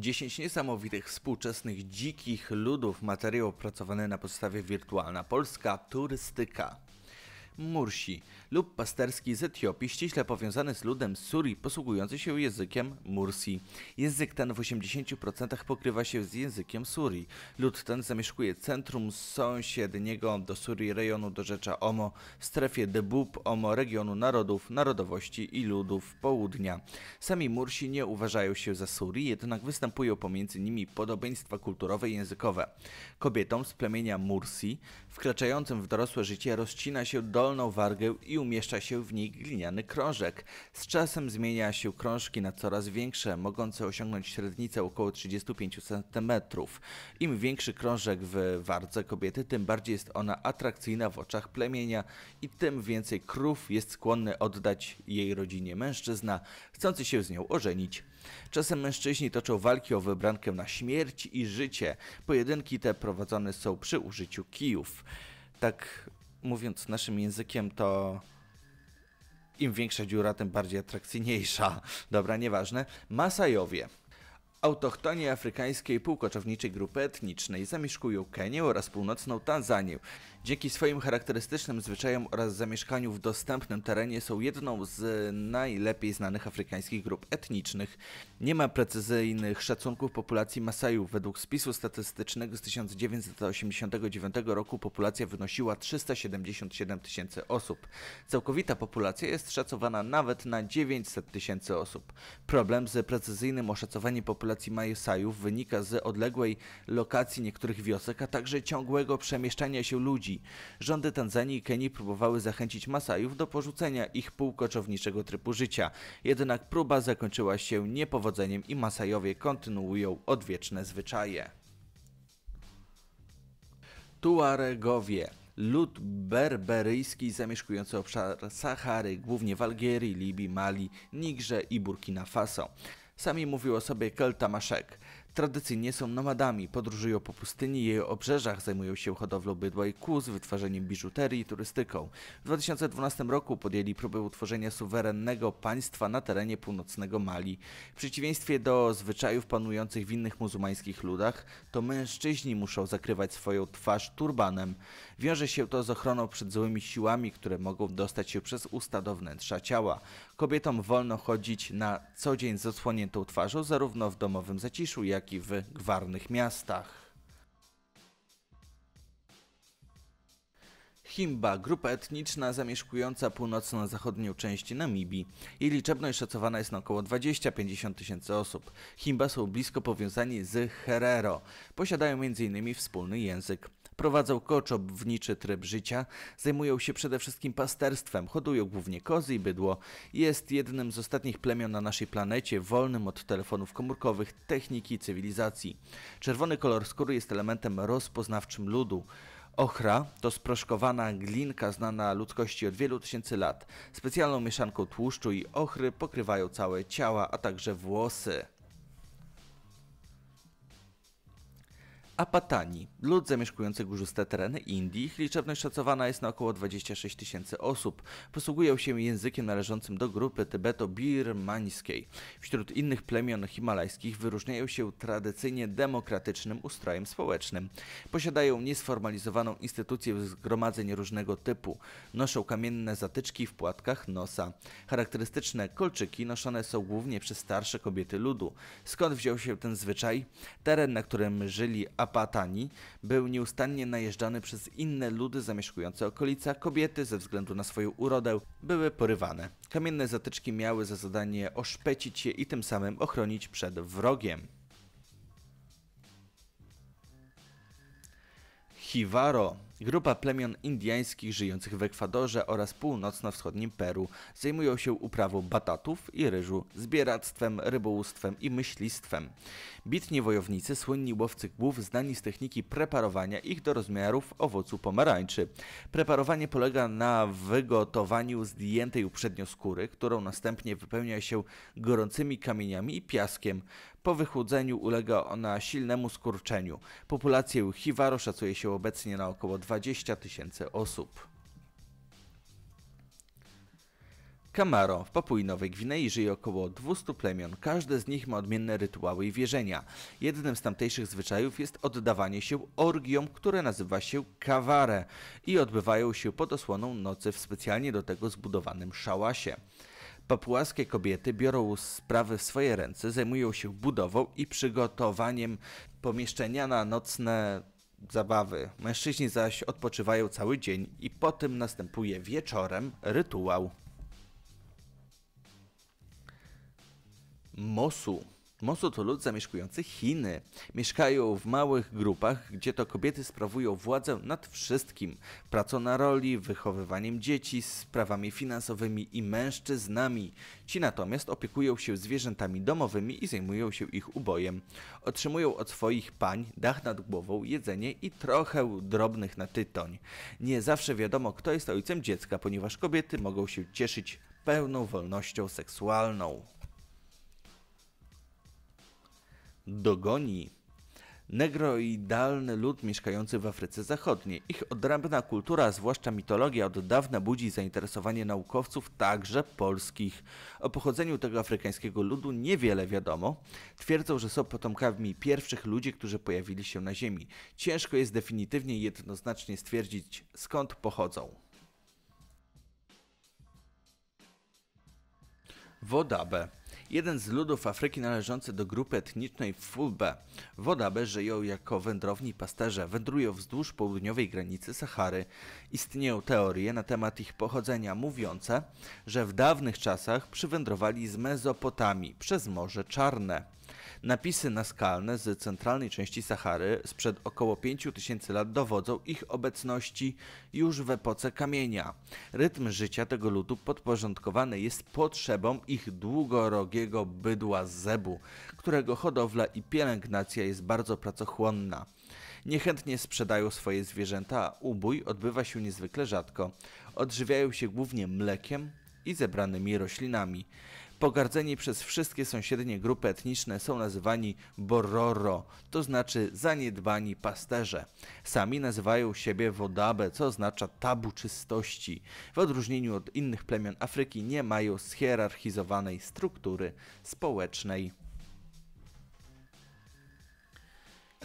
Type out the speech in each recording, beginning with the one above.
10 niesamowitych współczesnych dzikich ludów, materiał opracowany na podstawie Wirtualna Polska, turystyka. Mursi lub pasterski z Etiopii ściśle powiązany z ludem z Surii posługujący się językiem Mursi. Język ten w 80% pokrywa się z językiem Surii. Lud ten zamieszkuje centrum sąsiedniego do Surii rejonu rzecza Omo w strefie Debub Omo regionu narodów, narodowości i ludów południa. Sami Mursi nie uważają się za Surii, jednak występują pomiędzy nimi podobieństwa kulturowe i językowe. Kobietom z plemienia Mursi wkraczającym w dorosłe życie rozcina się do dolną wargę i umieszcza się w niej gliniany krążek. Z czasem zmienia się krążki na coraz większe, mogące osiągnąć średnicę około 35 cm. Im większy krążek w wardze kobiety, tym bardziej jest ona atrakcyjna w oczach plemienia i tym więcej krów jest skłonny oddać jej rodzinie mężczyzna, chcący się z nią ożenić. Czasem mężczyźni toczą walki o wybrankę na śmierć i życie. Pojedynki te prowadzone są przy użyciu kijów. Tak mówiąc naszym językiem, to im większa dziura, tym bardziej atrakcyjniejsza. Dobra, nieważne. Masajowie. Autochtonie afrykańskiej półkoczowniczej grupy etnicznej zamieszkują Kenię oraz północną Tanzanię. Dzięki swoim charakterystycznym zwyczajom oraz zamieszkaniu w dostępnym terenie są jedną z najlepiej znanych afrykańskich grup etnicznych. Nie ma precyzyjnych szacunków populacji Masajów. Według spisu statystycznego z 1989 roku populacja wynosiła 377 tysięcy osób. Całkowita populacja jest szacowana nawet na 900 tysięcy osób. Problem z precyzyjnym oszacowaniem populacji Masajów wynika z odległej lokacji niektórych wiosek, a także ciągłego przemieszczania się ludzi Rządy Tanzanii i Kenii próbowały zachęcić Masajów do porzucenia ich półkoczowniczego trybu życia. Jednak próba zakończyła się niepowodzeniem i Masajowie kontynuują odwieczne zwyczaje. Tuaregowie lud berberyjski zamieszkujący obszar Sahary, głównie w Algierii, Libii, Mali, Nigrze i Burkina Faso. Sami mówił o sobie Keltamaszek tradycyjnie są nomadami, podróżują po pustyni i jej obrzeżach, zajmują się hodowlą bydła i kóz, wytwarzeniem biżuterii i turystyką. W 2012 roku podjęli próbę utworzenia suwerennego państwa na terenie północnego Mali. W przeciwieństwie do zwyczajów panujących w innych muzułmańskich ludach, to mężczyźni muszą zakrywać swoją twarz turbanem. Wiąże się to z ochroną przed złymi siłami, które mogą dostać się przez usta do wnętrza ciała. Kobietom wolno chodzić na co dzień z odsłoniętą twarzą, zarówno w domowym zaciszu, jak jak i w gwarnych miastach. Himba, grupa etniczna zamieszkująca północno-zachodnią część Namibii. Jej liczebność szacowana jest na około 20-50 tysięcy osób. Himba są blisko powiązani z Herero. Posiadają m.in. wspólny język. Prowadzą koczobwniczy tryb życia, zajmują się przede wszystkim pasterstwem, hodują głównie kozy i bydło. Jest jednym z ostatnich plemion na naszej planecie wolnym od telefonów komórkowych, techniki i cywilizacji. Czerwony kolor skóry jest elementem rozpoznawczym ludu. Ochra to sproszkowana glinka znana ludzkości od wielu tysięcy lat. Specjalną mieszanką tłuszczu i ochry pokrywają całe ciała, a także włosy. Apatani, lud zamieszkujący górzyste tereny Indii, ich liczebność szacowana jest na około 26 tysięcy osób. Posługują się językiem należącym do grupy tybeto-birmańskiej. Wśród innych plemion himalajskich wyróżniają się tradycyjnie demokratycznym ustrojem społecznym. Posiadają niesformalizowaną instytucję zgromadzeń różnego typu. Noszą kamienne zatyczki w płatkach nosa. Charakterystyczne kolczyki noszone są głównie przez starsze kobiety ludu. Skąd wziął się ten zwyczaj? Teren, na którym żyli Apatani, Apatani był nieustannie najeżdżany przez inne ludy zamieszkujące okolica. Kobiety ze względu na swoją urodę były porywane. Kamienne zatyczki miały za zadanie oszpecić je i tym samym ochronić przed wrogiem. Hivaro Grupa plemion indiańskich żyjących w Ekwadorze oraz północno-wschodnim Peru zajmują się uprawą batatów i ryżu, zbieractwem, rybołówstwem i myślistwem. Bitni wojownicy, słynni łowcy głów, znani z techniki preparowania ich do rozmiarów owocu pomarańczy. Preparowanie polega na wygotowaniu zdjętej uprzednio skóry, którą następnie wypełnia się gorącymi kamieniami i piaskiem. Po wychudzeniu ulega ona silnemu skurczeniu. Populację Chiwaru szacuje się obecnie na około 20 tysięcy osób. Kamaro w Papui Nowej Gwinei żyje około 200 plemion. Każde z nich ma odmienne rytuały i wierzenia. Jednym z tamtejszych zwyczajów jest oddawanie się orgiom, które nazywa się kaware i odbywają się pod osłoną nocy w specjalnie do tego zbudowanym szałasie. Papułaskie kobiety biorą sprawy w swoje ręce, zajmują się budową i przygotowaniem pomieszczenia na nocne zabawy. Mężczyźni zaś odpoczywają cały dzień i po tym następuje wieczorem rytuał. Mosu Mosu to lud zamieszkujący Chiny. Mieszkają w małych grupach, gdzie to kobiety sprawują władzę nad wszystkim. Pracą na roli, wychowywaniem dzieci, sprawami finansowymi i mężczyznami. Ci natomiast opiekują się zwierzętami domowymi i zajmują się ich ubojem. Otrzymują od swoich pań dach nad głową, jedzenie i trochę drobnych na tytoń. Nie zawsze wiadomo, kto jest ojcem dziecka, ponieważ kobiety mogą się cieszyć pełną wolnością seksualną. dogoni negroidalny lud mieszkający w Afryce Zachodniej. Ich odrębna kultura, zwłaszcza mitologia, od dawna budzi zainteresowanie naukowców, także polskich. O pochodzeniu tego afrykańskiego ludu niewiele wiadomo. Twierdzą, że są potomkami pierwszych ludzi, którzy pojawili się na Ziemi. Ciężko jest definitywnie i jednoznacznie stwierdzić, skąd pochodzą. Wodabe. Jeden z ludów Afryki należący do grupy etnicznej Fulbe. Wodabe żyją jako wędrowni pasterze, wędrują wzdłuż południowej granicy Sahary. Istnieją teorie na temat ich pochodzenia mówiące, że w dawnych czasach przywędrowali z Mezopotamii przez Morze Czarne. Napisy naskalne z centralnej części Sahary sprzed około 5000 lat dowodzą ich obecności już w epoce kamienia. Rytm życia tego ludu podporządkowany jest potrzebom ich długorogiego bydła zebu, którego hodowla i pielęgnacja jest bardzo pracochłonna. Niechętnie sprzedają swoje zwierzęta, a ubój odbywa się niezwykle rzadko. Odżywiają się głównie mlekiem i zebranymi roślinami. Pogardzeni przez wszystkie sąsiednie grupy etniczne są nazywani bororo, to znaczy zaniedbani pasterze. Sami nazywają siebie wodabe, co oznacza tabu czystości. W odróżnieniu od innych plemion Afryki nie mają zhierarchizowanej struktury społecznej.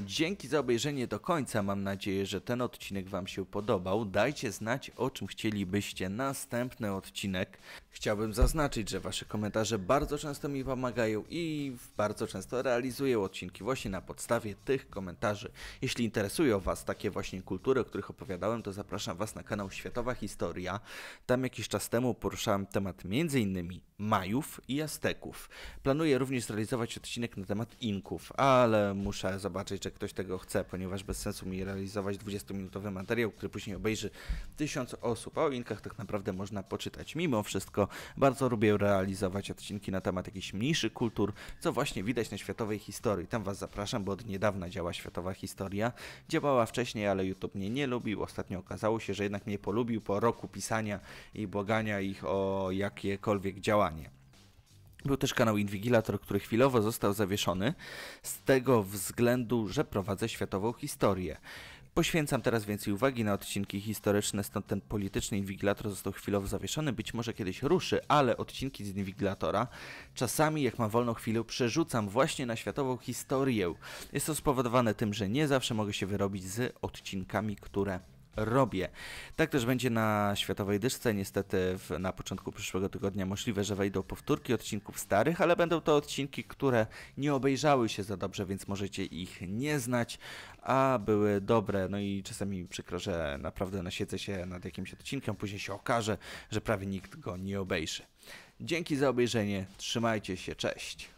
Dzięki za obejrzenie do końca. Mam nadzieję, że ten odcinek Wam się podobał. Dajcie znać, o czym chcielibyście następny odcinek. Chciałbym zaznaczyć, że Wasze komentarze bardzo często mi pomagają i bardzo często realizuję odcinki właśnie na podstawie tych komentarzy. Jeśli interesują Was takie właśnie kultury, o których opowiadałem, to zapraszam Was na kanał Światowa Historia. Tam jakiś czas temu poruszałem temat m.in. Majów i Azteków. Planuję również zrealizować odcinek na temat Inków, ale muszę zobaczyć, czy ktoś tego chce, ponieważ bez sensu mi realizować 20-minutowy materiał, który później obejrzy tysiąc osób. A o Inkach tak naprawdę można poczytać mimo wszystko wszystko. Bardzo lubię realizować odcinki na temat jakichś mniejszych kultur, co właśnie widać na światowej historii. Tam Was zapraszam, bo od niedawna działa światowa historia. Działała wcześniej, ale YouTube mnie nie lubił. Ostatnio okazało się, że jednak mnie polubił po roku pisania i błagania ich o jakiekolwiek działanie. Był też kanał Inwigilator, który chwilowo został zawieszony z tego względu, że prowadzę światową historię. Poświęcam teraz więcej uwagi na odcinki historyczne, stąd ten polityczny inwigilator został chwilowo zawieszony. Być może kiedyś ruszy, ale odcinki z inwigilatora czasami, jak mam wolną chwilę, przerzucam właśnie na światową historię. Jest to spowodowane tym, że nie zawsze mogę się wyrobić z odcinkami, które robię. Tak też będzie na światowej dyszce. Niestety w, na początku przyszłego tygodnia możliwe, że wejdą powtórki odcinków starych, ale będą to odcinki, które nie obejrzały się za dobrze, więc możecie ich nie znać, a były dobre. No i czasami przykro, że naprawdę nasiedzę się nad jakimś odcinkiem, później się okaże, że prawie nikt go nie obejrzy. Dzięki za obejrzenie, trzymajcie się, cześć.